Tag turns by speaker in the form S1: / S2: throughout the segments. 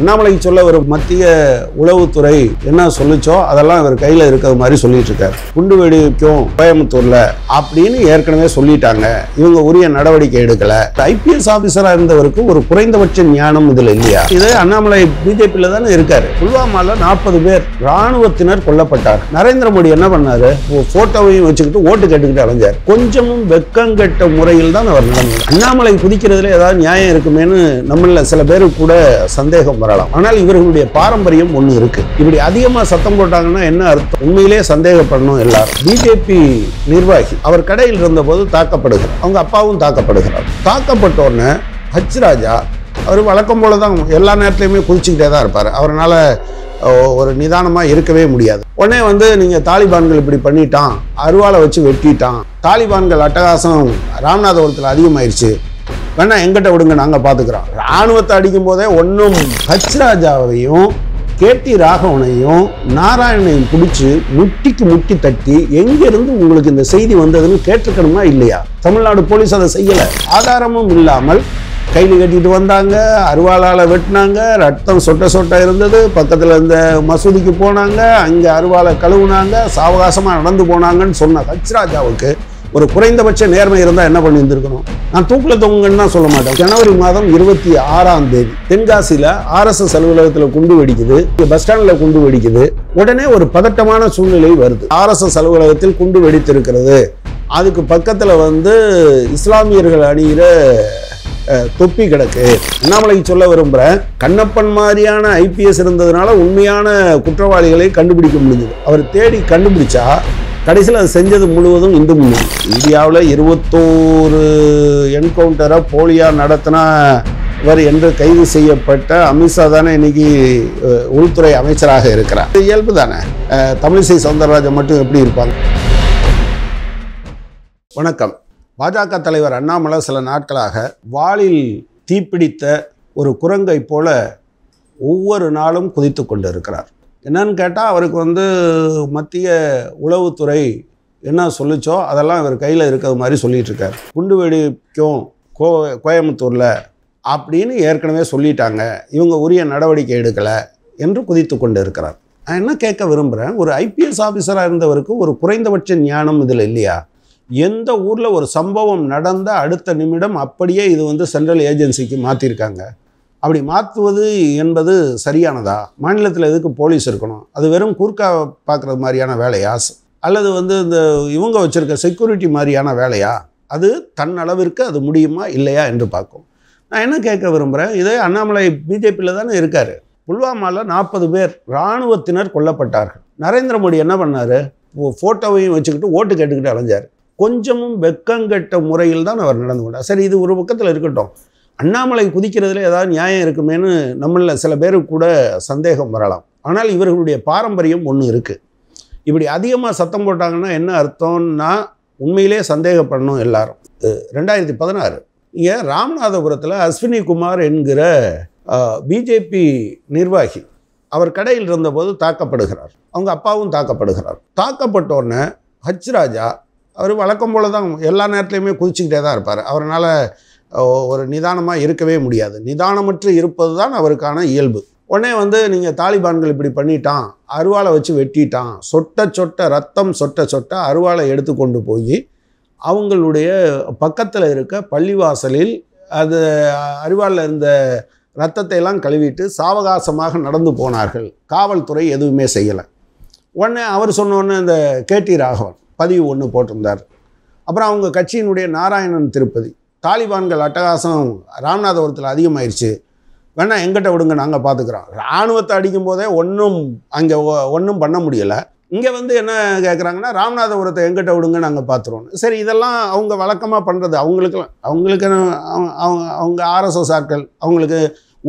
S1: அண்ணாமலைக்கு சொல்ல ஒரு மத்திய உளவுத்துறை என்ன சொல்லிச்சோ அதெல்லாம் இவர் கையில் இருக்கிற மாதிரி சொல்லிட்டு இருக்காரு குண்டு வெடிக்கும் கோயம்புத்தூர்ல அப்படின்னு ஏற்கனவே சொல்லிட்டாங்க இவங்க உரிய நடவடிக்கை எடுக்கல ஐபிஎஸ் ஆபீசரா இருந்தவருக்கு ஒரு குறைந்தபட்ச ஞானம் இதுல இல்லையா இது அண்ணாமலை பிஜேபியில தானே இருக்காரு புல்வாமால நாற்பது பேர் ராணுவத்தினர் கொல்லப்பட்டார் நரேந்திர மோடி என்ன பண்ணாரு போட்டோவையும் வச்சுக்கிட்டு ஓட்டு கேட்டுக்கிட்டு அலைஞ்சார் கொஞ்சமும் வெக்கங்கட்ட முறையில் தான் அவர் நடந்தார் அண்ணாமலை குதிக்கிறதுல ஏதாவது நியாயம் இருக்குமேனு நம்மள சில பேருக்கு கூட சந்தேகம் வர வரலாம் ஆனால் இவர்களுடைய பாரம்பரியம் ஒன்று இருக்கு இப்படி அதிகமாக சத்தம் போட்டாங்கன்னா என்ன அர்த்தம் உண்மையிலே சந்தேகப்படணும் எல்லாரும் பிஜேபி நிர்வாகி அவர் கடையில் இருந்தபோது தாக்கப்படுகிறார் அவங்க அப்பாவும் தாக்கப்படுகிறார் தாக்கப்பட்டோன்னே ஹச் ராஜா அவர் வழக்கம் போல தான் எல்லா நேரத்துலையுமே குதிச்சுக்கிட்டே தான் இருப்பார் அவரால் ஒரு நிதானமாக இருக்கவே முடியாது உடனே வந்து நீங்கள் தாலிபான்கள் இப்படி பண்ணிட்டான் அருவாலை வச்சு வெட்டிட்டான் தாலிபான்கள் அட்டகாசம் ராமநாதபுரத்தில் அதிகமாயிருச்சு வேணா எங்கிட்ட விடுங்க நாங்கள் பார்த்துக்குறோம் இராணுவத்தை அடிக்கும் போதே ஒன்றும் ஹச்ராஜாவையும் கேடி ராகவனையும் நாராயணையும் பிடிச்சி முட்டிக்கு முட்டி தட்டி எங்கிருந்து உங்களுக்கு இந்த செய்தி வந்ததுன்னு கேட்டிருக்கணுமா இல்லையா தமிழ்நாடு போலீஸ் அதை செய்யலை ஆதாரமும் இல்லாமல் கையில் கட்டிட்டு வந்தாங்க அருவாளால் வெட்டினாங்க ரத்தம் சொட்ட சொட்ட இருந்தது பக்கத்தில் இருந்த மசூதிக்கு போனாங்க அங்கே அருவாளை கழுவுனாங்க சாவகாசமாக நடந்து போனாங்கன்னு சொன்ன ஹச்ராஜாவுக்கு ஒரு குறைந்தபட்ச நேர்மை இருந்தால் என்ன பண்ணியிருந்திருக்கணும் நான் தூக்கில் தொங்குன்னு தான் சொல்ல மாட்டேன் ஜனவரி மாதம் இருபத்தி ஆறாம் தேதி தென்காசியில் ஆர்எஸ்எஸ் அலுவலகத்தில் குண்டு வெடிக்குது பஸ் ஸ்டாண்டில் குண்டு வெடிக்குது உடனே ஒரு பதட்டமான சூழ்நிலை வருது ஆர்எஸ்எஸ் அலுவலகத்தில் குண்டு வெடித்திருக்கிறது அதுக்கு பக்கத்தில் வந்து இஸ்லாமியர்கள் அணிகிற தொப்பி கிடக்கு அண்ணாமலைக்கு சொல்ல விரும்புகிறேன் கண்ணப்பன் மாதிரியான ஐபிஎஸ் இருந்ததுனால உண்மையான குற்றவாளிகளை கண்டுபிடிக்க முடிஞ்சது அவர் தேடி கண்டுபிடிச்சா கடைசியில் அது செஞ்சது முழுவதும் இந்து முன்னணி இந்தியாவில் இருபத்தோரு என்கவுண்டரை போலியாக நடத்தினா இவர் என்று கைது செய்யப்பட்ட அமித்ஷா தானே இன்னைக்கு உள்துறை அமைச்சராக இருக்கிறார் இயல்பு தானே தமிழிசை சவுந்தரராஜன் மட்டும் எப்படி இருப்பாங்க வணக்கம் பாஜக தலைவர் அண்ணாமலை சில நாட்களாக வாளில் தீப்பிடித்த ஒரு குரங்கை போல ஒவ்வொரு நாளும் குதித்து கொண்டு இருக்கிறார் என்னன்னு கேட்டால் அவருக்கு வந்து மத்திய உளவுத்துறை என்ன சொல்லிச்சோ அதெல்லாம் இவர் கையில் இருக்கிற மாதிரி சொல்லிட்டு இருக்கார் குண்டு வெடிக்கும் கோ கோயம்புத்தூரில் அப்படின்னு ஏற்கனவே சொல்லிட்டாங்க இவங்க உரிய நடவடிக்கை எடுக்கலை என்று குதித்து கொண்டு இருக்கிறார் நான் என்ன கேட்க விரும்புகிறேன் ஒரு ஐபிஎஸ் ஆஃபீஸராக இருந்தவருக்கு ஒரு குறைந்தபட்ச ஞானம் இதில் இல்லையா எந்த ஊரில் ஒரு சம்பவம் நடந்த அடுத்த நிமிடம் அப்படியே இது வந்து சென்ட்ரல் ஏஜென்சிக்கு மாற்றிருக்காங்க அப்படி மாற்றுவது என்பது சரியானதா மாநிலத்தில் எதுக்கு போலீஸ் இருக்கணும் அது வெறும் கூர்க்கா பார்க்குறது மாதிரியான வேலையா அல்லது வந்து இந்த இவங்க வச்சுருக்க செக்யூரிட்டி மாதிரியான வேலையா அது தன்னளவிற்கு அது முடியுமா இல்லையா என்று பார்க்கும் நான் என்ன கேட்க விரும்புகிறேன் இதே அண்ணாமலை பிஜேபியில் தானே இருக்கார் புல்வாமாவில் நாற்பது பேர் இராணுவத்தினர் கொல்லப்பட்டார்கள் நரேந்திர மோடி என்ன பண்ணார் ஃபோட்டோவையும் வச்சுக்கிட்டு ஓட்டு கேட்டுக்கிட்டு அலைஞ்சார் கொஞ்சமும் வெக்கங்கெட்ட முறையில் தான் அவர் நடந்து கொண்டார் சரி இது ஒரு பக்கத்தில் இருக்கட்டும் அண்ணாமலை குதிக்கிறதுல ஏதாவது நியாயம் இருக்குமேன்னு நம்மளில் சில பேருக்கு கூட சந்தேகம் வரலாம் ஆனால் இவர்களுடைய பாரம்பரியம் ஒன்று இருக்குது இப்படி அதிகமாக சத்தம் போட்டாங்கன்னா என்ன அர்த்தம்னா உண்மையிலே சந்தேகப்படணும் எல்லாரும் ரெண்டாயிரத்தி பதினாறு இங்கே ராமநாதபுரத்தில் அஸ்வினி குமார் என்கிற பிஜேபி நிர்வாகி அவர் கடையில் இருந்தபோது தாக்கப்படுகிறார் அவங்க அப்பாவும் தாக்கப்படுகிறார் தாக்கப்பட்டோன்னே ராஜா அவர் வழக்கம் போல் தான் எல்லா நேரத்துலையுமே குதிச்சுக்கிட்டே தான் இருப்பார் அவரால் ஒரு நிதானமாக இருக்கவே முடியாது நிதானமற்று இருப்பது தான் அவருக்கான இயல்பு உடனே வந்து நீங்கள் தாலிபான்கள் இப்படி பண்ணிட்டான் அருவாளை வச்சு வெட்டிட்டான் சொட்ட சொட்ட ரத்தம் சொட்ட சொட்ட அருவாளை எடுத்து கொண்டு போய் அவங்களுடைய பக்கத்தில் இருக்க பள்ளிவாசலில் அது அருவாளில் இருந்த ரத்தத்தை எல்லாம் கழுவிட்டு சாவகாசமாக நடந்து போனார்கள் காவல்துறை எதுவுமே செய்யலை உடனே அவர் சொன்னோன்னே இந்த டி ராகவன் பதிவு ஒன்று போட்டிருந்தார் அப்புறம் அவங்க கட்சியினுடைய நாராயணன் திருப்பதி தாலிபான்கள் அட்டகாசம் ராமநாதபுரத்தில் அதிகமாயிருச்சு வேணா எங்கிட்ட விடுங்க நாங்கள் பார்த்துக்குறோம் இராணுவத்தை அடிக்கும் போதே ஒன்றும் அங்கே ஒன்றும் பண்ண முடியலை இங்கே வந்து என்ன கேட்குறாங்கன்னா ராமநாதபுரத்தை எங்கிட்ட விடுங்க நாங்கள் பார்த்துருவோம் சரி இதெல்லாம் அவங்க வழக்கமாக பண்ணுறது அவங்களுக்கெல்லாம் அவங்களுக்கு அவங்க அவங்க ஆர்எஸ்எஸ் ஆட்கள் அவங்களுக்கு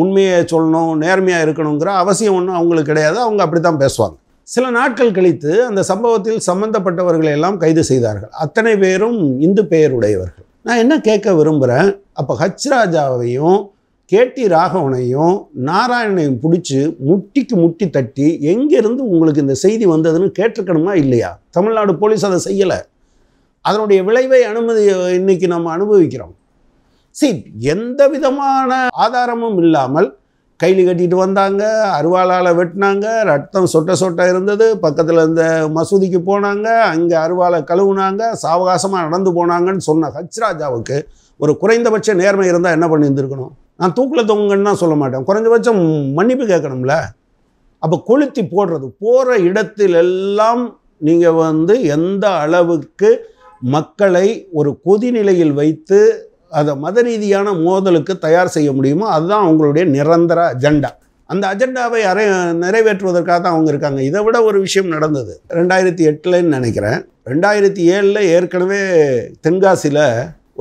S1: உண்மையை சொல்லணும் நேர்மையாக இருக்கணுங்கிற அவசியம் ஒன்றும் அவங்களுக்கு கிடையாது அவங்க அப்படி தான் பேசுவாங்க சில நாட்கள் கழித்து அந்த சம்பவத்தில் சம்பந்தப்பட்டவர்களை எல்லாம் கைது செய்தார்கள் அத்தனை பேரும் இந்து பெயருடையவர்கள் நான் என்ன கேட்க விரும்புகிறேன் அப்போ ஹச்ராஜாவையும் கேடி ராகவனையும் நாராயணையும் பிடிச்சி முட்டிக்கு முட்டி தட்டி எங்கேருந்து உங்களுக்கு இந்த செய்தி வந்ததுன்னு கேட்டிருக்கணுமா இல்லையா தமிழ்நாடு போலீஸ் அதை செய்யலை அதனுடைய விளைவை அனுமதி இன்னைக்கு நம்ம அனுபவிக்கிறோம் சி எந்த விதமான ஆதாரமும் இல்லாமல் கைலி கட்டிட்டு வந்தாங்க அருவாளால் வெட்டினாங்க ரத்தம் சொட்ட சொட்ட இருந்தது பக்கத்தில் இந்த மசூதிக்கு போனாங்க அங்கே அருவாளை கழுவுனாங்க சாவகாசமாக நடந்து போனாங்கன்னு சொன்ன ஹச்ராஜாவுக்கு ஒரு குறைந்தபட்ச நேர்மை இருந்தால் என்ன பண்ணியிருந்துருக்கணும் நான் தூக்கில் தொங்குங்கன்னா சொல்ல மாட்டேன் குறைஞ்சபட்சம் மன்னிப்பு கேட்கணும்ல அப்போ கொளுத்தி போடுறது போகிற இடத்திலெல்லாம் நீங்கள் வந்து எந்த அளவுக்கு மக்களை ஒரு கொதிநிலையில் வைத்து அதை மத ரீதியான மோதலுக்கு தயார் செய்ய முடியுமோ அதுதான் அவங்களுடைய நிரந்தர அஜெண்டா அந்த அஜெண்டாவை அரை நிறைவேற்றுவதற்காக தான் அவங்க இருக்காங்க இதை விட ஒரு விஷயம் நடந்தது ரெண்டாயிரத்தி எட்டுலன்னு நினைக்கிறேன் ரெண்டாயிரத்தி ஏழில் ஏற்கனவே தென்காசியில்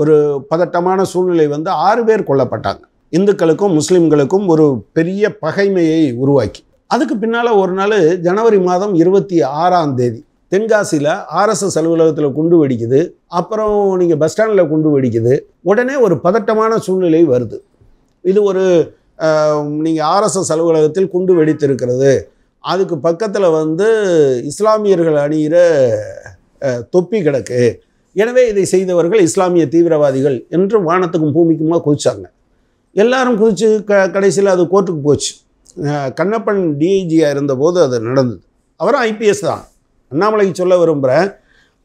S1: ஒரு பதட்டமான சூழ்நிலை வந்து ஆறு பேர் கொல்லப்பட்டாங்க இந்துக்களுக்கும் முஸ்லீம்களுக்கும் ஒரு பெரிய பகைமையை உருவாக்கி அதுக்கு பின்னால் ஒரு நாள் ஜனவரி மாதம் இருபத்தி ஆறாம் தேதி தென்காசியில் ஆர்எஸ்எஸ் அலுவலகத்தில் குண்டு வெடிக்குது அப்புறம் நீங்கள் பஸ் ஸ்டாண்டில் குண்டு வெடிக்குது உடனே ஒரு பதட்டமான சூழ்நிலை வருது இது ஒரு நீங்கள் ஆர்எஸ்எஸ் அலுவலகத்தில் குண்டு வெடித்திருக்கிறது அதுக்கு பக்கத்தில் வந்து இஸ்லாமியர்கள் அணிகிற தொப்பி கிடக்கு எனவே இதை செய்தவர்கள் இஸ்லாமிய தீவிரவாதிகள் என்று வானத்துக்கும் பூமிக்குமா குதிச்சாங்க எல்லாரும் குதித்து க கடைசியில் அது கோர்ட்டுக்கு போச்சு கண்ணப்பன் டிஐஜியாக இருந்தபோது அது நடந்தது அவரும் ஐபிஎஸ் தான் அண்ணாமலைக்கு சொல்ல விரும்புகிறேன்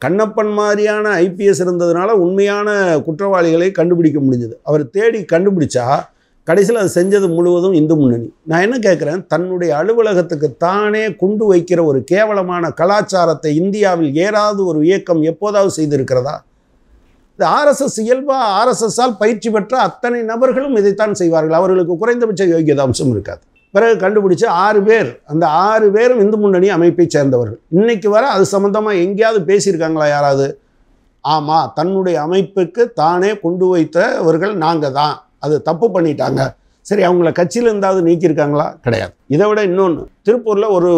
S1: கண்ணப்பன் மாதிரியான ஐபிஎஸ் இருந்ததுனால உண்மையான குற்றவாளிகளை கண்டுபிடிக்க முடிஞ்சது அவர் தேடி கண்டுபிடிச்சா கடைசியில் அது செஞ்சது முழுவதும் இந்து முன்னணி நான் என்ன கேட்குறேன் தன்னுடைய அலுவலகத்துக்கு தானே குண்டு வைக்கிற ஒரு கேவலமான கலாச்சாரத்தை இந்தியாவில் ஏதாவது ஒரு இயக்கம் எப்போதாவது செய்திருக்கிறதா இந்த ஆர்எஸ்எஸ் இயல்பாக ஆர்எஸ்எஸ்ஸால் பயிற்சி பெற்ற அத்தனை நபர்களும் இதைத்தான் செய்வார்கள் அவர்களுக்கு குறைந்தபட்ச யோகியதாம்சம் இருக்காது பிறகு கண்டுபிடிச்ச ஆறு பேர் அந்த ஆறு பேரும் இந்து முன்னணி அமைப்பை சேர்ந்தவர்கள் இன்னைக்கு வர அது சம்மந்தமாக எங்கேயாவது பேசியிருக்காங்களா யாராவது ஆமாம் தன்னுடைய அமைப்புக்கு தானே கொண்டு வைத்தவர்கள் நாங்கள் தான் அது தப்பு பண்ணிட்டாங்க சரி அவங்கள கட்சியில் இருந்தாவது நீக்கியிருக்காங்களா கிடையாது இதை விட இன்னொன்று திருப்பூரில் ஒரு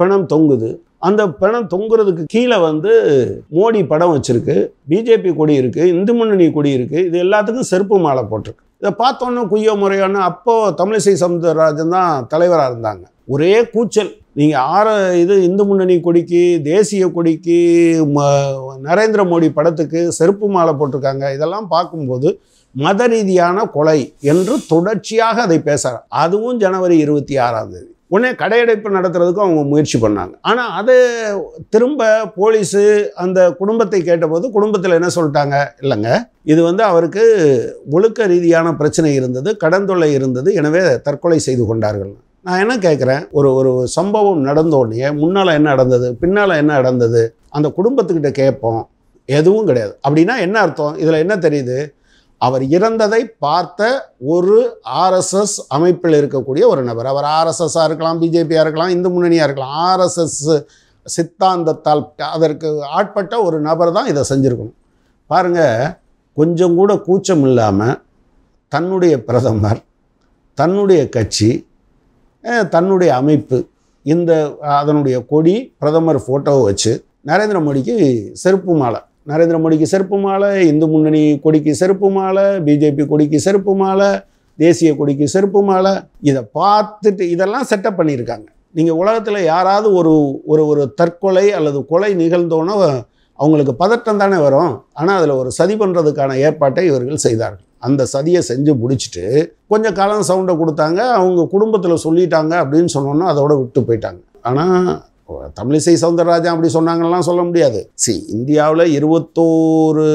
S1: பிணம் தொங்குது அந்த பணம் தொங்குறதுக்கு கீழே வந்து மோடி படம் வச்சுருக்கு பிஜேபி கொடி இருக்குது இந்து முன்னணி கொடி இருக்குது இது எல்லாத்துக்கும் செருப்பு மாலை போட்டிருக்கு இதை பார்த்தோன்னே குய்ய முறையானு அப்போது தமிழிசை சவுந்தரராஜன் தான் தலைவராக இருந்தாங்க ஒரே கூச்சல் நீங்கள் ஆற இது இந்து முன்னணி கொடிக்கு தேசிய கொடிக்கு நரேந்திர மோடி படத்துக்கு செருப்பு மாலை போட்டிருக்காங்க இதெல்லாம் பார்க்கும்போது மத ரீதியான கொலை என்று தொடர்ச்சியாக அதை பேசுகிறார் அதுவும் ஜனவரி இருபத்தி ஆறாம் தேதி உடனே கடையடைப்பு நடத்துறதுக்கும் அவங்க முயற்சி பண்ணாங்க ஆனால் அது திரும்ப போலீஸு அந்த குடும்பத்தை கேட்டபோது குடும்பத்தில் என்ன சொல்லிட்டாங்க இல்லைங்க இது வந்து அவருக்கு ஒழுக்க ரீதியான பிரச்சனை இருந்தது கடன் தொல்லை இருந்தது எனவே தற்கொலை செய்து கொண்டார்கள் நான் என்ன கேட்குறேன் ஒரு ஒரு சம்பவம் நடந்த உடனே முன்னால் என்ன நடந்தது பின்னால் என்ன நடந்தது அந்த குடும்பத்துக்கிட்ட கேட்போம் எதுவும் கிடையாது அப்படின்னா என்ன அர்த்தம் இதில் என்ன தெரியுது அவர் இறந்ததை பார்த்த ஒரு ஆர்எஸ்எஸ் அமைப்பில் இருக்கக்கூடிய ஒரு நபர் அவர் ஆர்எஸ்எஸ்ஸாக இருக்கலாம் பிஜேபியாக இருக்கலாம் இந்து முன்னணியாக இருக்கலாம் ஆர்எஸ்எஸ் சித்தாந்தத்தால் அதற்கு ஆட்பட்ட ஒரு நபர் தான் இதை செஞ்சுருக்கணும் பாருங்கள் கொஞ்சம் கூட கூச்சம் இல்லாமல் தன்னுடைய பிரதமர் தன்னுடைய கட்சி தன்னுடைய அமைப்பு இந்த அதனுடைய கொடி பிரதமர் ஃபோட்டோவை வச்சு நரேந்திர மோடிக்கு செருப்பு மாலை நரேந்திர மோடிக்கு செருப்பு மாலை இந்து முன்னணி கொடிக்கு செருப்பு மாலை பிஜேபி கொடிக்கு செருப்பு மாலை தேசிய கொடிக்கு செருப்பு மாலை இதை பார்த்துட்டு இதெல்லாம் செட்டப் பண்ணியிருக்காங்க நீங்கள் உலகத்தில் யாராவது ஒரு ஒரு ஒரு தற்கொலை அல்லது கொலை நிகழ்ந்தோன்னோ அவங்களுக்கு பதட்டம் தானே வரும் ஆனால் அதில் ஒரு சதி பண்ணுறதுக்கான ஏற்பாட்டை இவர்கள் செய்தார்கள் அந்த சதியை செஞ்சு முடிச்சுட்டு கொஞ்சம் காலம் சவுண்டை கொடுத்தாங்க அவங்க குடும்பத்தில் சொல்லிட்டாங்க அப்படின்னு சொன்னோன்னா அதோட விட்டு போயிட்டாங்க ஆனால் தமிழிசை சவுந்தரராஜன் அப்படி சொன்னாங்கலாம் சொல்ல முடியாது சி இந்தியாவில் இருபத்தோரு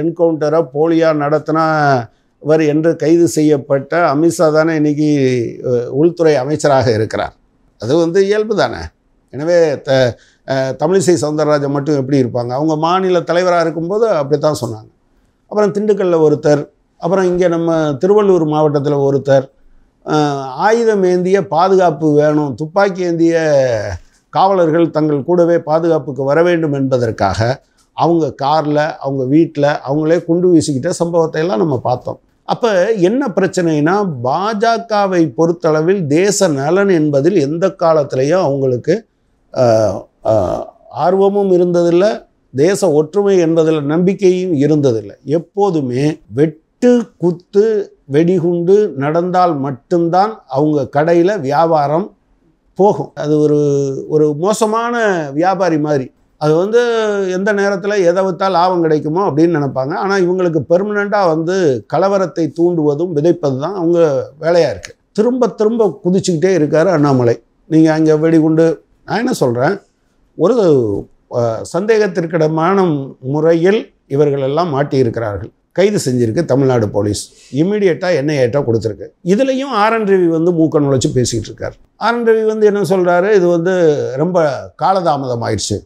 S1: என்கவுண்டரை போலியாக நடத்தினா இவர் என்று கைது செய்யப்பட்ட அமித்ஷா தானே இன்றைக்கி உள்துறை அமைச்சராக இருக்கிறார் அது வந்து இயல்பு தானே எனவே த தமிழிசை சவுந்தரராஜன் மட்டும் எப்படி இருப்பாங்க அவங்க மாநில தலைவராக இருக்கும்போது அப்படி தான் சொன்னாங்க அப்புறம் திண்டுக்கல்லில் ஒருத்தர் அப்புறம் இங்கே நம்ம திருவள்ளூர் மாவட்டத்தில் ஒருத்தர் ஆயுதம் ஏந்திய பாதுகாப்பு வேணும் துப்பாக்கி ஏந்திய காவலர்கள் தங்கள் கூடவே பாதுகாப்புக்கு வர வேண்டும் என்பதற்காக அவங்க காரில் அவங்க வீட்டில் அவங்களே குண்டு வீசிக்கிட்ட சம்பவத்தை எல்லாம் நம்ம பார்த்தோம் அப்போ என்ன பிரச்சனைனா பாஜகவை பொறுத்தளவில் தேச நலன் என்பதில் எந்த காலத்திலையும் அவங்களுக்கு ஆர்வமும் இருந்ததில்லை தேச ஒற்றுமை என்பதில் நம்பிக்கையும் இருந்ததில்லை எப்போதுமே வெட்டு குத்து வெடிகுண்டு நடந்தால் மட்டும்தான் அவங்க கடையில் வியாபாரம் போகும் அது ஒரு ஒரு மோசமான வியாபாரி மாதிரி அது வந்து எந்த நேரத்தில் எதை வைத்தால் லாபம் கிடைக்குமோ அப்படின்னு நினைப்பாங்க ஆனால் இவங்களுக்கு பெர்மனெண்ட்டாக வந்து கலவரத்தை தூண்டுவதும் விதைப்பது தான் அவங்க வேலையாக இருக்குது திரும்ப திரும்ப குதிச்சுக்கிட்டே இருக்கார் அண்ணாமலை நீங்கள் அங்கே வெடிகுண்டு நான் என்ன சொல்கிறேன் ஒரு சந்தேகத்திற்கிடமான முறையில் இவர்களெல்லாம் மாட்டியிருக்கிறார்கள் கைது செஞ்சுருக்கு தமிழ்நாடு போலீஸ் இமீடியட்டாக என்ஐஏட்டாக கொடுத்துருக்கு இதுலேயும் ஆர்என் ரவி வந்து மூக்க நுழைச்சு பேசிகிட்டு இருக்கார் ஆர்என் ரவி வந்து என்ன சொல்கிறாரு இது வந்து ரொம்ப காலதாமதம் ஆயிடுச்சு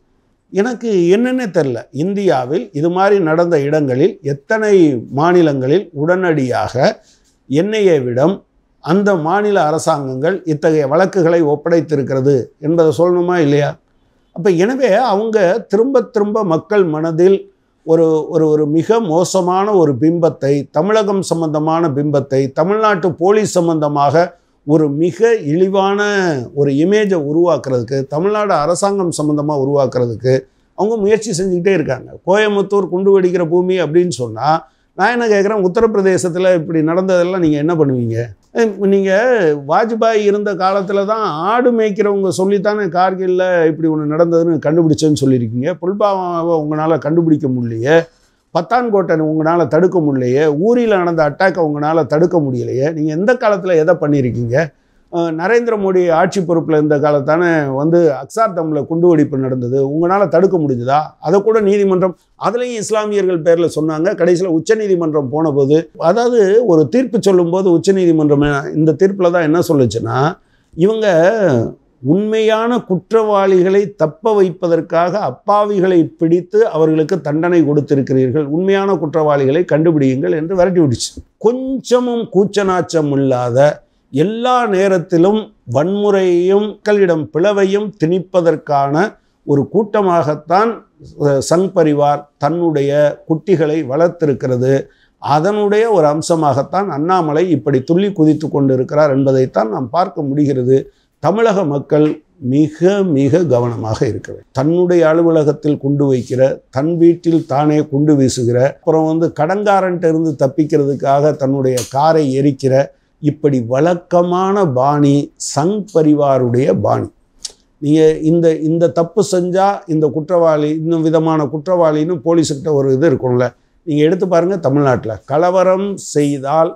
S1: எனக்கு என்னன்னே தெரில இந்தியாவில் இது மாதிரி நடந்த இடங்களில் எத்தனை மாநிலங்களில் உடனடியாக என்ஐஏவிடம் அந்த மாநில அரசாங்கங்கள் இத்தகைய வழக்குகளை ஒப்படைத்திருக்கிறது என்பதை சொல்லணுமா இல்லையா அப்போ எனவே அவங்க திரும்ப திரும்ப மக்கள் மனதில் ஒரு ஒரு ஒரு மிக மோசமான ஒரு பிம்பத்தை தமிழகம் சம்பந்தமான பிம்பத்தை தமிழ்நாட்டு போலீஸ் சம்பந்தமாக ஒரு மிக இழிவான ஒரு இமேஜை உருவாக்குறதுக்கு தமிழ்நாடு அரசாங்கம் சம்மந்தமாக உருவாக்குறதுக்கு அவங்க முயற்சி செஞ்சுக்கிட்டே இருக்காங்க கோயம்புத்தூர் குண்டு வெடிக்கிற பூமி அப்படின்னு சொன்னால் நான் என்ன கேட்குறேன் உத்தரப்பிரதேசத்தில் இப்படி நடந்ததெல்லாம் நீங்கள் என்ன பண்ணுவீங்க நீங்கள் வாஜ்பாய் இருந்த காலத்தில் தான் ஆடு மேய்க்கிறவங்க சொல்லித்தானே கார்கில்ல இப்படி ஒன்று நடந்ததுன்னு கண்டுபிடிச்சேன்னு சொல்லியிருக்கீங்க புல்பாவை உங்களால் கண்டுபிடிக்க முடியலையே பத்தான்கோட்டை உங்களால் தடுக்க முடியலையே ஊரில் நடந்த அட்டாக்கை உங்களால் தடுக்க முடியலையே நீங்கள் எந்த காலத்தில் எதை பண்ணியிருக்கீங்க நரேந்திர மோடி ஆட்சி பொறுப்பில் இருந்த காலத்தானே வந்து அக்சார் தமிழில் குண்டு வெடிப்பு நடந்தது உங்களால் தடுக்க முடிஞ்சதா அதை கூட நீதிமன்றம் அதுலேயும் இஸ்லாமியர்கள் பேரில் சொன்னாங்க கடைசியில் உச்சநீதிமன்றம் போனபோது அதாவது ஒரு தீர்ப்பு சொல்லும்போது உச்சநீதிமன்றம் இந்த தீர்ப்பில் தான் என்ன சொல்லுச்சுன்னா இவங்க உண்மையான குற்றவாளிகளை தப்ப வைப்பதற்காக அப்பாவிகளை பிடித்து அவர்களுக்கு தண்டனை கொடுத்திருக்கிறீர்கள் உண்மையான குற்றவாளிகளை கண்டுபிடியுங்கள் என்று விரட்டி விடுச்சு கொஞ்சமும் கூச்சநாச்சம் இல்லாத எல்லா நேரத்திலும் வன்முறையையும் மக்களிடம் பிளவையும் திணிப்பதற்கான ஒரு கூட்டமாகத்தான் சங் பரிவார் தன்னுடைய குட்டிகளை வளர்த்திருக்கிறது அதனுடைய ஒரு அம்சமாகத்தான் அண்ணாமலை இப்படி துள்ளி குதித்து கொண்டிருக்கிறார் என்பதைத்தான் நாம் பார்க்க முடிகிறது தமிழக மக்கள் மிக மிக கவனமாக இருக்க வேண்டும் தன்னுடைய அலுவலகத்தில் குண்டு வைக்கிற தன் வீட்டில் தானே குண்டு வீசுகிற அப்புறம் வந்து கடங்காரன்ட்டு இருந்து தப்பிக்கிறதுக்காக தன்னுடைய காரை எரிக்கிற இப்படி வழக்கமான பாணி சங் பரிவாருடைய பாணி நீங்கள் இந்த இந்த தப்பு செஞ்சால் இந்த குற்றவாளி இன்னும் விதமான குற்றவாளின்னு போலீஸுக்கிட்ட ஒரு இது இருக்கும்ல நீங்கள் எடுத்து பாருங்கள் தமிழ்நாட்டில் கலவரம் செய்தால்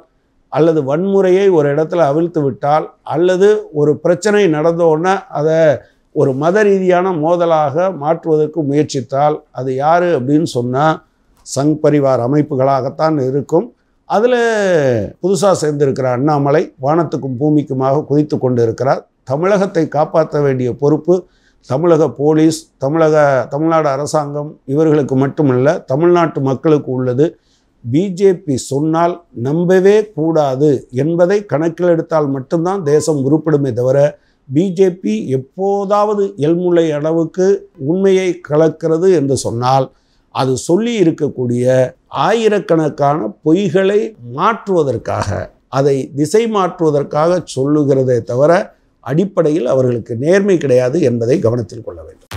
S1: அல்லது வன்முறையை ஒரு இடத்துல அவிழ்த்து விட்டால் அல்லது ஒரு பிரச்சனை நடந்தோடனே அதை ஒரு மத ரீதியான மோதலாக மாற்றுவதற்கு முயற்சித்தால் அது யார் அப்படின்னு சொன்னால் சங் பரிவார் அமைப்புகளாகத்தான் இருக்கும் அதில் புதுசாக சேர்ந்திருக்கிற அண்ணாமலை வானத்துக்கும் பூமிக்குமாக குதித்து கொண்டு இருக்கிறார் தமிழகத்தை காப்பாற்ற வேண்டிய பொறுப்பு தமிழக போலீஸ் தமிழக தமிழ்நாடு அரசாங்கம் இவர்களுக்கு மட்டுமல்ல தமிழ்நாட்டு மக்களுக்கு உள்ளது பிஜேபி சொன்னால் நம்பவே கூடாது என்பதை கணக்கில் எடுத்தால் மட்டும்தான் தேசம் உருப்படுமே தவிர பிஜேபி எப்போதாவது எல்முளை அளவுக்கு உண்மையை கலக்கிறது என்று சொன்னால் அது சொல்லி இருக்கக்கூடிய ஆயிரக்கணக்கான பொய்களை மாற்றுவதற்காக அதை திசை மாற்றுவதற்காக சொல்லுகிறதே தவிர அடிப்படையில் அவர்களுக்கு நேர்மை கிடையாது என்பதை கவனத்தில் கொள்ள வேண்டும்